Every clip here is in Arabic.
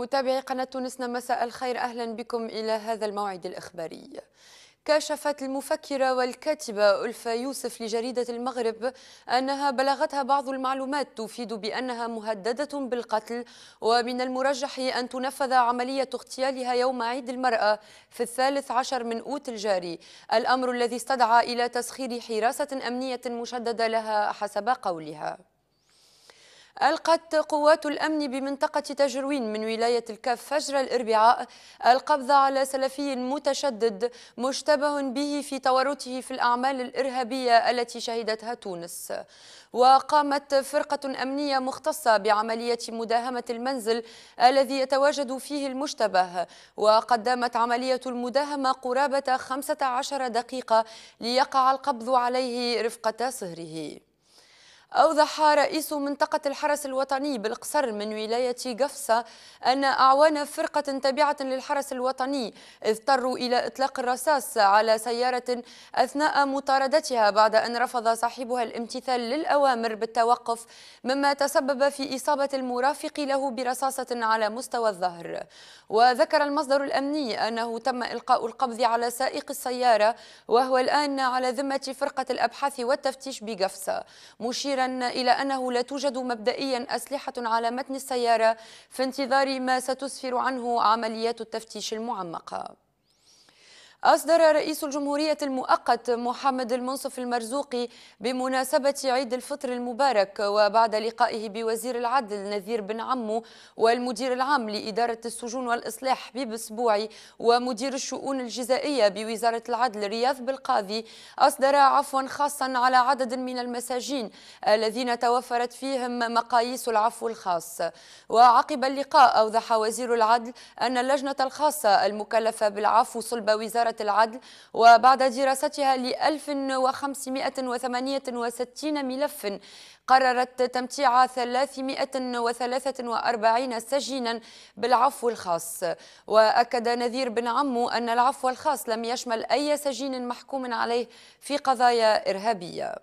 متابعي قناة تونسنا مساء الخير أهلا بكم إلى هذا الموعد الإخباري كشفت المفكرة والكاتبة ألفة يوسف لجريدة المغرب أنها بلغتها بعض المعلومات تفيد بأنها مهددة بالقتل ومن المرجح أن تنفذ عملية اغتيالها يوم عيد المرأة في الثالث عشر من أوت الجاري الأمر الذي استدعى إلى تسخير حراسة أمنية مشددة لها حسب قولها ألقت قوات الأمن بمنطقة تجروين من ولاية الكاف فجر الأربعاء القبض على سلفي متشدد مشتبه به في تورطه في الأعمال الإرهابية التي شهدتها تونس وقامت فرقة أمنية مختصة بعملية مداهمة المنزل الذي يتواجد فيه المشتبه وقدمت عملية المداهمة قرابة 15 دقيقة ليقع القبض عليه رفقة صهره أوضح رئيس منطقة الحرس الوطني بالقصر من ولاية قفصة أن أعوان فرقة تابعة للحرس الوطني اضطروا إلى إطلاق الرصاص على سيارة أثناء مطاردتها بعد أن رفض صاحبها الامتثال للأوامر بالتوقف مما تسبب في إصابة المرافق له برصاصة على مستوى الظهر وذكر المصدر الأمني أنه تم إلقاء القبض على سائق السيارة وهو الآن على ذمة فرقة الأبحاث والتفتيش بقفصة مشيرا مشيرا إلى أنه لا توجد مبدئيا أسلحة على متن السيارة في انتظار ما ستسفر عنه عمليات التفتيش المعمقة أصدر رئيس الجمهورية المؤقت محمد المنصف المرزوقي بمناسبة عيد الفطر المبارك وبعد لقائه بوزير العدل نذير بن عمو والمدير العام لإدارة السجون والإصلاح حبيب أسبوعي ومدير الشؤون الجزائية بوزارة العدل رياض بالقاضي أصدر عفوا خاصا على عدد من المساجين الذين توفرت فيهم مقاييس العفو الخاص وعقب اللقاء أوضح وزير العدل أن اللجنة الخاصة المكلفة بالعفو صلب وزارة العدل وبعد دراستها ل 1568 ملف قررت تمتيع 343 سجينا بالعفو الخاص وأكد نذير بن عمو أن العفو الخاص لم يشمل أي سجين محكوم عليه في قضايا إرهابية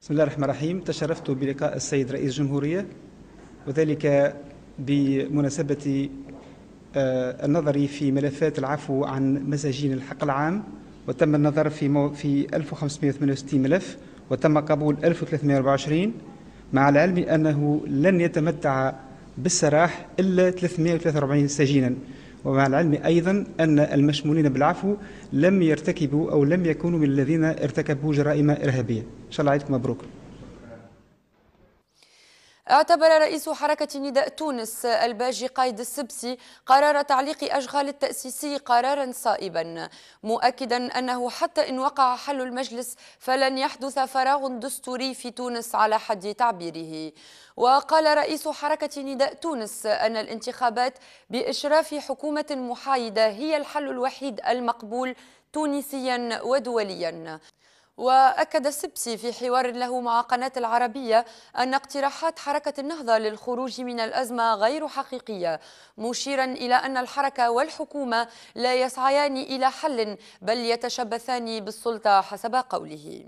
بسم الله الرحمن الرحيم تشرفت بلقاء السيد رئيس الجمهورية وذلك بمناسبة آه، النظري في ملفات العفو عن مساجين الحق العام وتم النظر في مو في 1568 ملف وتم قبول 1324 مع العلم أنه لن يتمتع بالسراح إلا 343 سجينا ومع العلم أيضا أن المشمولين بالعفو لم يرتكبوا أو لم يكونوا من الذين ارتكبوا جرائم إرهابية إن شاء الله عيدكم مبروك اعتبر رئيس حركة نداء تونس الباجي قايد السبسي قرار تعليق أشغال التأسيسي قرارا صائبا مؤكدا أنه حتى إن وقع حل المجلس فلن يحدث فراغ دستوري في تونس على حد تعبيره وقال رئيس حركة نداء تونس أن الانتخابات بإشراف حكومة محايدة هي الحل الوحيد المقبول تونسيا ودوليا وأكد السبسي في حوار له مع قناة العربية أن اقتراحات حركة النهضة للخروج من الأزمة غير حقيقية مشيرا إلى أن الحركة والحكومة لا يسعيان إلى حل بل يتشبثان بالسلطة حسب قوله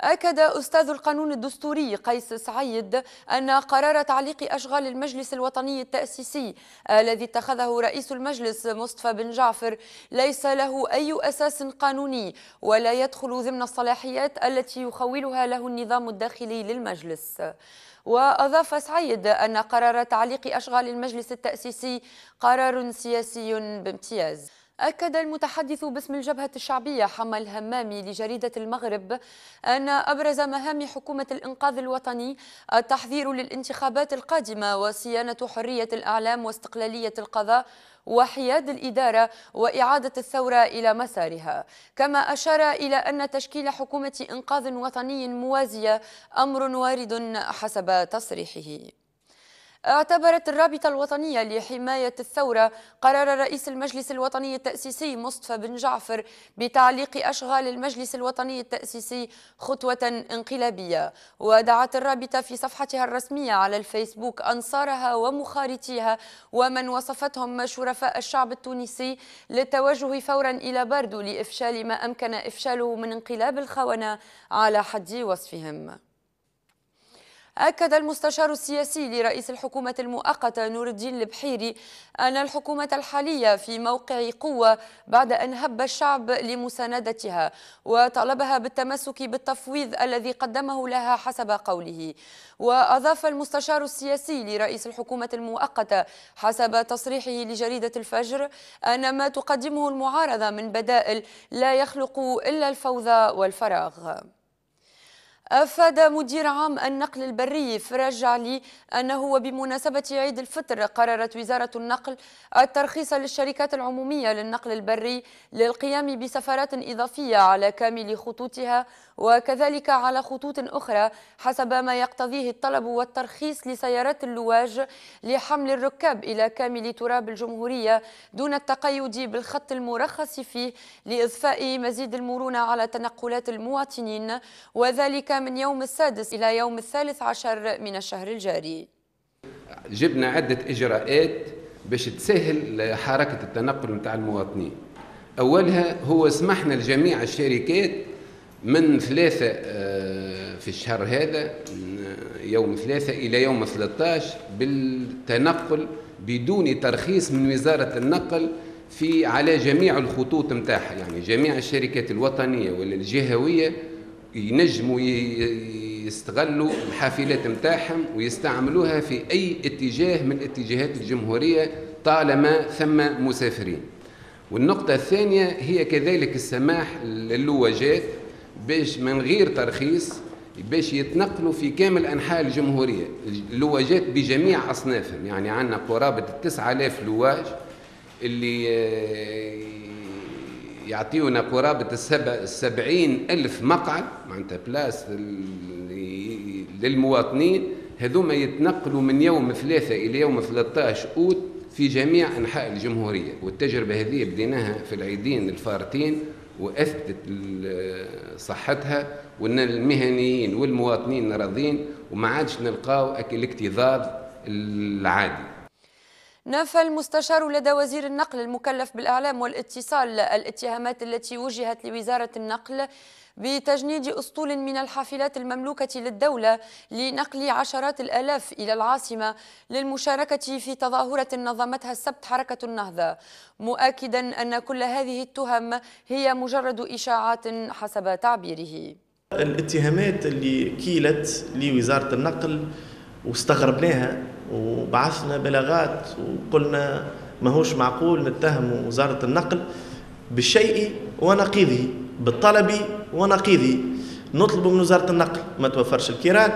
أكد أستاذ القانون الدستوري قيس سعيد أن قرار تعليق أشغال المجلس الوطني التأسيسي الذي اتخذه رئيس المجلس مصطفى بن جعفر ليس له أي أساس قانوني ولا يدخل ضمن الصلاحيات التي يخولها له النظام الداخلي للمجلس وأضاف سعيد أن قرار تعليق أشغال المجلس التأسيسي قرار سياسي بامتياز أكد المتحدث باسم الجبهة الشعبية حمى الهمامي لجريدة المغرب أن أبرز مهام حكومة الإنقاذ الوطني التحضير للانتخابات القادمة وصيانة حرية الإعلام واستقلالية القضاء وحياد الإدارة وإعادة الثورة إلى مسارها كما أشار إلى أن تشكيل حكومة إنقاذ وطني موازية أمر وارد حسب تصريحه اعتبرت الرابطة الوطنية لحماية الثورة قرار رئيس المجلس الوطني التأسيسي مصطفى بن جعفر بتعليق أشغال المجلس الوطني التأسيسي خطوة انقلابية ودعت الرابطة في صفحتها الرسمية على الفيسبوك أنصارها ومخالطيها ومن وصفتهم شرفاء الشعب التونسي للتوجه فورا إلى باردو لإفشال ما أمكن إفشاله من انقلاب الخونة على حد وصفهم أكد المستشار السياسي لرئيس الحكومة المؤقتة نور الدين البحيري أن الحكومة الحالية في موقع قوة بعد أن هب الشعب لمساندتها وطلبها بالتمسك بالتفويض الذي قدمه لها حسب قوله وأضاف المستشار السياسي لرئيس الحكومة المؤقتة حسب تصريحه لجريدة الفجر أن ما تقدمه المعارضة من بدائل لا يخلق إلا الفوضى والفراغ أفاد مدير عام النقل البري فرج علي أنه وبمناسبة عيد الفطر قررت وزارة النقل الترخيص للشركات العمومية للنقل البري للقيام بسفرات إضافية على كامل خطوطها وكذلك على خطوط أخرى حسب ما يقتضيه الطلب والترخيص لسيارات اللواج لحمل الركاب إلى كامل تراب الجمهورية دون التقيد بالخط المرخص فيه لإضفاء مزيد المرونة على تنقلات المواطنين وذلك من يوم السادس إلى يوم الثالث عشر من الشهر الجاري جبنا عدة إجراءات باش تسهل حركة التنقل نتاع المواطنين أولها هو سمحنا لجميع الشركات من ثلاثة آه، في الشهر هذا آه، يوم ثلاثة إلى يوم 13 بالتنقل بدون ترخيص من وزارة النقل في على جميع الخطوط نتاعها يعني جميع الشركات الوطنية والجهوية ينجموا يستغلوا الحافلات نتاعهم ويستعملوها في أي اتجاه من اتجاهات الجمهورية طالما ثم مسافرين والنقطة الثانية هي كذلك السماح للواجات باش من غير ترخيص باش يتنقلوا في كامل انحاء الجمهوريه اللواجات بجميع اصنافهم يعني عندنا قرابه 9000 لواج اللي آه، يعطيونا قرابة 70 ألف مقعد معناتها بلاس للمواطنين هذوما يتنقلوا من يوم ثلاثة إلى يوم 13 أوت في جميع أنحاء الجمهورية والتجربة هذه بديناها في العيدين الفارتين واثبت صحتها وان المهنيين والمواطنين راضين وما عادش نلقاو الاكتظاظ العادي نفى المستشار لدى وزير النقل المكلف بالإعلام والاتصال الاتهامات التي وجهت لوزارة النقل بتجنيد أسطول من الحافلات المملوكة للدولة لنقل عشرات الآلاف إلى العاصمة للمشاركة في تظاهرة نظمتها السبت حركة النهضة مؤكدا أن كل هذه التهم هي مجرد إشاعات حسب تعبيره الاتهامات اللي كيلت لوزارة النقل واستغربناها وبعثنا بلاغات وقلنا ماهوش معقول نتهم وزارة النقل بالشيء ونقيضه بالطلب ونقيضه نطلب من وزارة النقل ما توفرش الكيران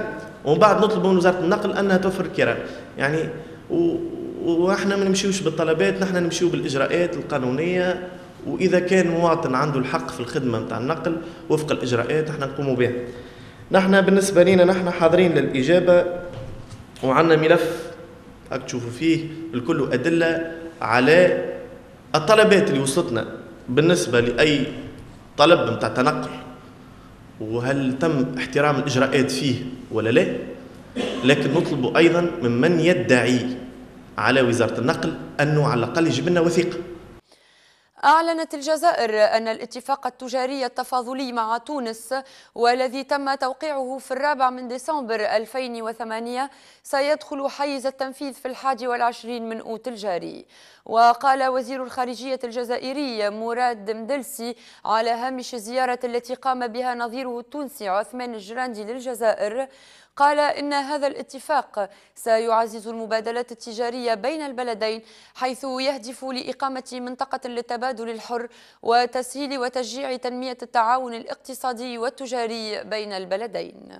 ومن بعد نطلب من وزارة النقل أنها توفر الكيران يعني ونحن واحنا ما نمشيوش بالطلبات نحن نمشيو بالإجراءات القانونية وإذا كان مواطن عنده الحق في الخدمة نتاع النقل وفق الإجراءات نحن نقوموا بها نحن بالنسبة لنا نحن حاضرين للإجابة وعندنا ملف هاك تشوفوا فيه الكل أدلة على الطلبات اللي وصلتنا بالنسبة لأي طلب نتاع تنقل وهل تم احترام الإجراءات فيه ولا لا لكن نطلب أيضا ممن يدعي على وزارة النقل أنه على الأقل يجيب لنا وثيقة أعلنت الجزائر أن الاتفاق التجاري التفاضلي مع تونس والذي تم توقيعه في الرابع من ديسمبر 2008 سيدخل حيز التنفيذ في الحادي والعشرين من أوت الجاري وقال وزير الخارجية الجزائري مراد مدلسي على هامش الزيارة التي قام بها نظيره التونسي عثمان الجراندي للجزائر قال إن هذا الاتفاق سيعزز المبادلات التجارية بين البلدين حيث يهدف لإقامة منطقة للتبادل الحر وتسهيل وتشجيع تنمية التعاون الاقتصادي والتجاري بين البلدين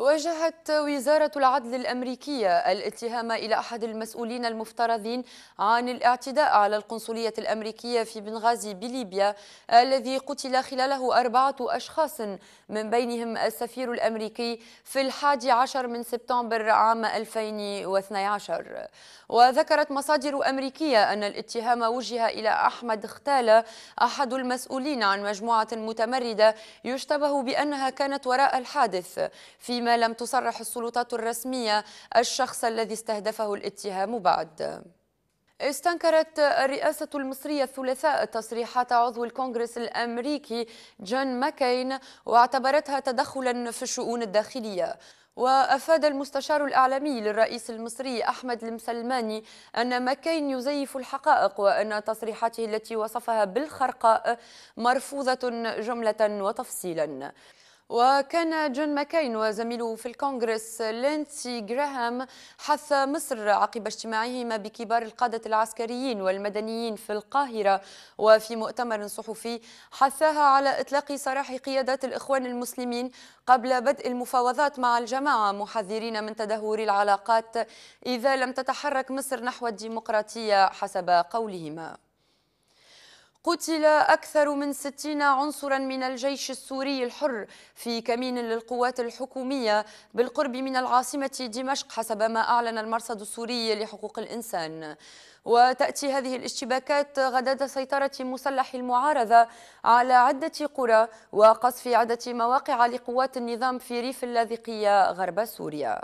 واجهت وزارة العدل الأمريكية الاتهام إلى أحد المسؤولين المفترضين عن الاعتداء على القنصلية الأمريكية في بنغازي بليبيا الذي قتل خلاله أربعة أشخاص من بينهم السفير الأمريكي في الحادي عشر من سبتمبر عام 2012 وذكرت مصادر أمريكية أن الاتهام وجه إلى أحمد اختالة أحد المسؤولين عن مجموعة متمردة يشتبه بأنها كانت وراء الحادث فيما لم تصرح السلطات الرسمية الشخص الذي استهدفه الاتهام بعد استنكرت الرئاسة المصرية الثلاثاء تصريحات عضو الكونغرس الأمريكي جون ماكين واعتبرتها تدخلا في الشؤون الداخلية وأفاد المستشار الإعلامي للرئيس المصري أحمد المسلماني أن ماكين يزيف الحقائق وأن تصريحاته التي وصفها بالخرقاء مرفوضة جملة وتفصيلا وكان جون ماكين وزميله في الكونغرس لينسي جراهام حث مصر عقب اجتماعهما بكبار القادة العسكريين والمدنيين في القاهرة وفي مؤتمر صحفي حثها على إطلاق سراح قيادات الإخوان المسلمين قبل بدء المفاوضات مع الجماعة محذرين من تدهور العلاقات إذا لم تتحرك مصر نحو الديمقراطية حسب قولهما قتل أكثر من ستين عنصرا من الجيش السوري الحر في كمين للقوات الحكومية بالقرب من العاصمة دمشق حسب ما أعلن المرصد السوري لحقوق الإنسان وتأتي هذه الاشتباكات غداد سيطرة مسلح المعارضة على عدة قرى وقصف عدة مواقع لقوات النظام في ريف اللاذقية غرب سوريا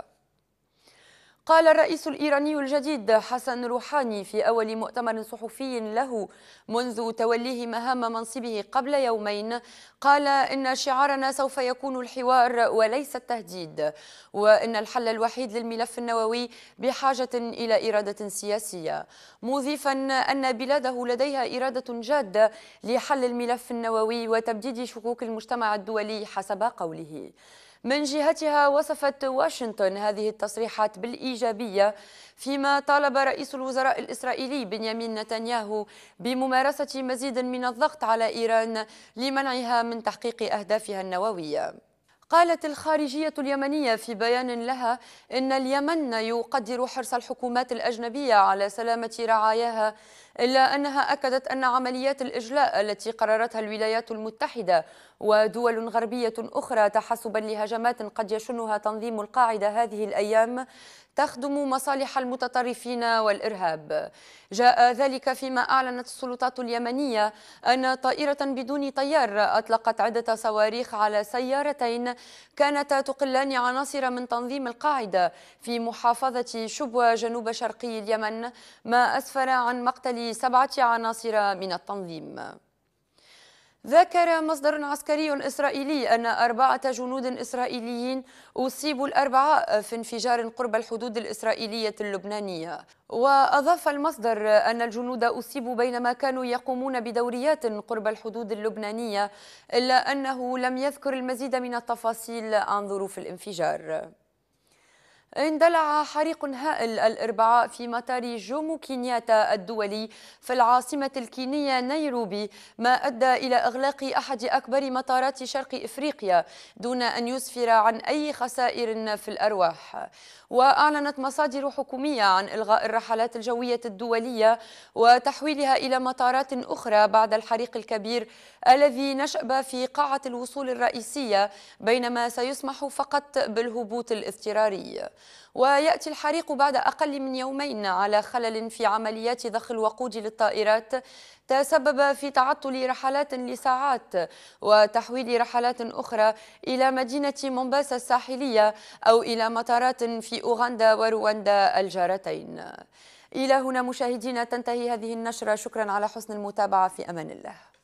قال الرئيس الإيراني الجديد حسن روحاني في أول مؤتمر صحفي له منذ توليه مهام منصبه قبل يومين قال إن شعارنا سوف يكون الحوار وليس التهديد وإن الحل الوحيد للملف النووي بحاجة إلى إرادة سياسية مضيفا أن بلاده لديها إرادة جادة لحل الملف النووي وتبديد شكوك المجتمع الدولي حسب قوله من جهتها وصفت واشنطن هذه التصريحات بالإيجابية فيما طالب رئيس الوزراء الإسرائيلي بنيامين نتنياهو بممارسة مزيد من الضغط على إيران لمنعها من تحقيق أهدافها النووية قالت الخارجية اليمنية في بيان لها إن اليمن يقدر حرص الحكومات الأجنبية على سلامة رعاياها إلا أنها أكدت أن عمليات الإجلاء التي قررتها الولايات المتحدة ودول غربية أخرى تحسبا لهجمات قد يشنها تنظيم القاعدة هذه الأيام تخدم مصالح المتطرفين والإرهاب جاء ذلك فيما أعلنت السلطات اليمنية أن طائرة بدون طيار أطلقت عدة صواريخ على سيارتين كانتا تقلان عناصر من تنظيم القاعدة في محافظة شبوة جنوب شرقي اليمن ما أسفر عن مقتل سبعة عناصر من التنظيم ذكر مصدر عسكري إسرائيلي أن أربعة جنود إسرائيليين أصيبوا الأربعاء في انفجار قرب الحدود الإسرائيلية اللبنانية وأضاف المصدر أن الجنود أصيبوا بينما كانوا يقومون بدوريات قرب الحدود اللبنانية إلا أنه لم يذكر المزيد من التفاصيل عن ظروف الانفجار اندلع حريق هائل الاربعاء في مطار جومو كينياتا الدولي في العاصمة الكينية نيروبي ما أدى إلى إغلاق أحد أكبر مطارات شرق إفريقيا دون أن يسفر عن أي خسائر في الأرواح وأعلنت مصادر حكومية عن إلغاء الرحلات الجوية الدولية وتحويلها إلى مطارات أخرى بعد الحريق الكبير الذي نشب في قاعة الوصول الرئيسية بينما سيسمح فقط بالهبوط الاضطراري ويأتي الحريق بعد أقل من يومين على خلل في عمليات ضخ الوقود للطائرات تسبب في تعطل رحلات لساعات وتحويل رحلات أخرى إلى مدينة مومباسا الساحلية أو إلى مطارات في أوغندا ورواندا الجارتين إلى هنا مشاهدينا تنتهي هذه النشرة شكرا على حسن المتابعة في أمان الله